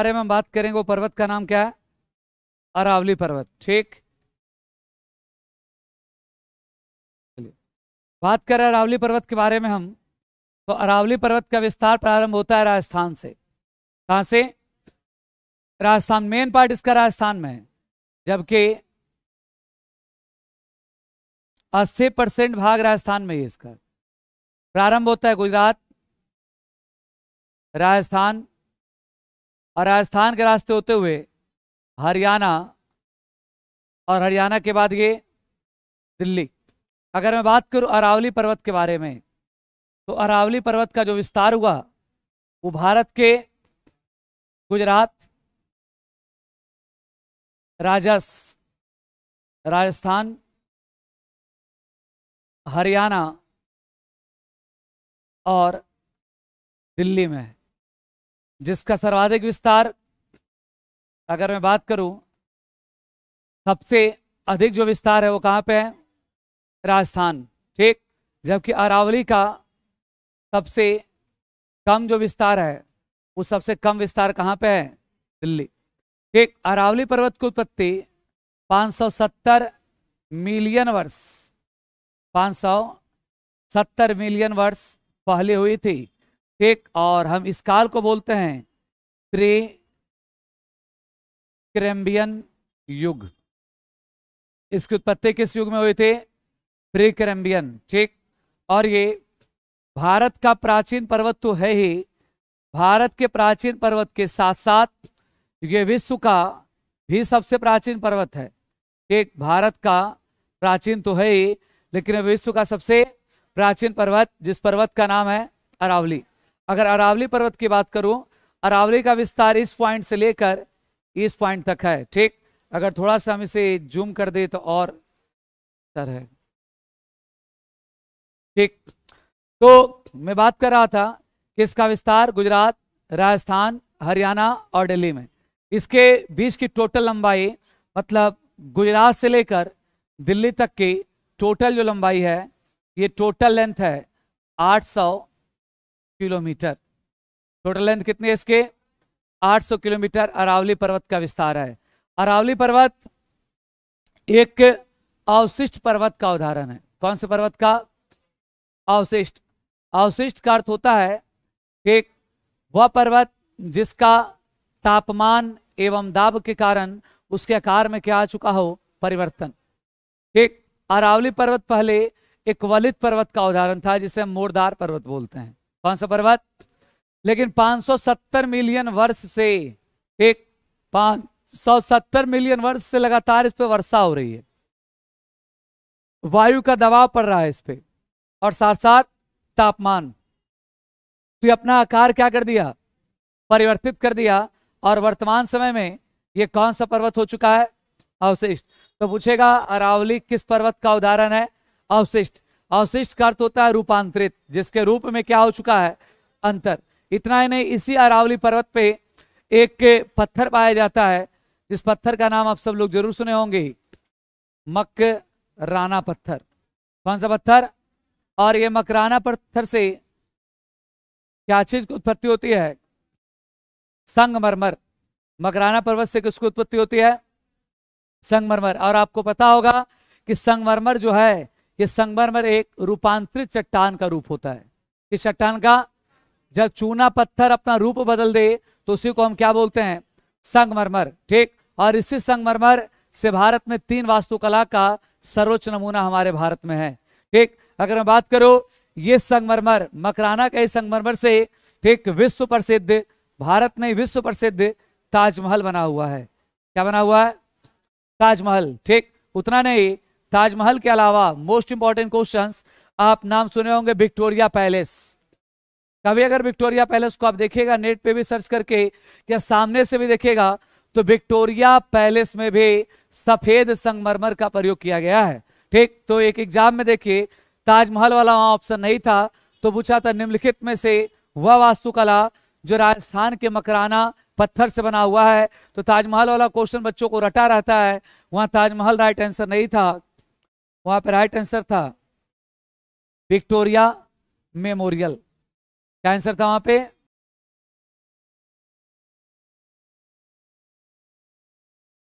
बारे में हम बात करेंगे वो पर्वत का नाम क्या है अरावली पर्वत ठीक बात करें अरावली पर्वत के बारे में हम तो अरावली पर्वत का विस्तार प्रारंभ होता है राजस्थान से कहा से राजस्थान मेन पार्ट इसका राजस्थान में है जबकि 80 परसेंट भाग राजस्थान में ही इसका प्रारंभ होता है गुजरात राजस्थान और राजस्थान के रास्ते होते हुए हरियाणा और हरियाणा के बाद ये दिल्ली अगर मैं बात करूं अरावली पर्वत के बारे में तो अरावली पर्वत का जो विस्तार हुआ वो भारत के गुजरात राजस राजस्थान हरियाणा और दिल्ली में है जिसका सर्वाधिक विस्तार अगर मैं बात करूं सबसे अधिक जो विस्तार है वो कहां पे है राजस्थान ठीक जबकि अरावली का सबसे कम जो विस्तार है वो सबसे कम विस्तार कहाँ पे है दिल्ली ठीक अरावली पर्वत की उत्पत्ति 570 मिलियन वर्ष 570 मिलियन वर्ष पहले हुई थी ठीक और हम इस काल को बोलते हैं प्री क्रेम्बियन युग इसकी उत्पत्ति किस युग में हुई थी प्री क्रेम्बियन ठीक और ये भारत का प्राचीन पर्वत तो है ही भारत के प्राचीन पर्वत के साथ साथ ये विश्व का भी सबसे प्राचीन पर्वत है ठीक भारत का प्राचीन तो है ही लेकिन विश्व का सबसे प्राचीन पर्वत जिस पर्वत का नाम है अरावली अगर अरावली पर्वत की बात करूं अरावली का विस्तार इस पॉइंट से लेकर इस पॉइंट तक है ठीक अगर थोड़ा सा हम इसे जूम कर दे तो और बेहतर है ठीक तो मैं बात कर रहा था कि इसका विस्तार गुजरात राजस्थान हरियाणा और दिल्ली में इसके बीच की टोटल लंबाई मतलब गुजरात से लेकर दिल्ली तक की टोटल जो लंबाई है ये टोटल लेंथ है आठ सौ किलोमीटर टोटल लेंथ कितनी है इसके 800 किलोमीटर अरावली पर्वत का विस्तार है अरावली पर्वत एक अवशिष्ट पर्वत का उदाहरण है कौन से पर्वत का अवशिष्ट अवशिष्ट का अर्थ होता है कि वह पर्वत जिसका तापमान एवं दाब के कारण उसके आकार में क्या आ चुका हो परिवर्तन एक अरावली पर्वत पहले एक वलित पर्वत का उदाहरण था जिसे हम मोरदार पर्वत बोलते हैं कौन सा पर्वत लेकिन 570 मिलियन वर्ष से एक 570 मिलियन वर्ष से लगातार इस पर वर्षा हो रही है वायु का दबाव पड़ रहा है इस पर और साथ साथ तापमान तो अपना आकार क्या कर दिया परिवर्तित कर दिया और वर्तमान समय में यह कौन सा पर्वत हो चुका है अवशिष्ट तो पूछेगा अरावली किस पर्वत का उदाहरण है अवशिष्ट अवशिष्ट का अर्थ होता है रूपांतरित जिसके रूप में क्या हो चुका है अंतर इतना ही नहीं इसी अरावली पर्वत पे एक पत्थर पाया जाता है जिस पत्थर का नाम आप सब लोग जरूर सुने होंगे मकराना राना पत्थर कौन सा पत्थर और ये मकराना पत्थर से क्या चीज की उत्पत्ति होती है संगमरमर मकराना पर्वत से किसकी उत्पत्ति होती है संगमरमर और आपको पता होगा कि संगमरमर जो है ये संगमरमर एक रूपांतरित चट्टान का रूप होता है इस चट्टान का जब चूना पत्थर अपना रूप बदल दे तो उसी को हम क्या बोलते हैं संगमरमर ठीक और इसी संगमरमर से भारत में तीन वास्तुकला का सर्वोच्च नमूना हमारे भारत में है ठीक अगर मैं बात करूं ये संगमरमर मकराना के संगमरमर से ठीक विश्व प्रसिद्ध भारत में विश्व प्रसिद्ध ताजमहल बना हुआ है क्या बना हुआ है ताजमहल ठीक उतना नहीं ताजमहल के अलावा मोस्ट इंपॉर्टेंट क्वेश्चन आप नाम सुने होंगे विक्टोरिया पैलेस कभी अगर विक्टोरिया पैलेस को आप देखिएगा नेट पे भी सर्च करके या सामने से भी देखिएगा तो विक्टोरिया पैलेस में भी सफेद संगमरमर का प्रयोग किया गया है ठीक तो एक एग्जाम में देखिए ताजमहल वाला वहां ऑप्शन नहीं था तो पूछा था निम्नलिखित में से वह वास्तुकला जो राजस्थान के मकराना पत्थर से बना हुआ है तो ताजमहल वाला क्वेश्चन बच्चों को रटा रहता है वहां ताजमहल राइट आंसर नहीं था वहां पर राइट आंसर था विक्टोरिया मेमोरियल क्या आंसर था वहां पे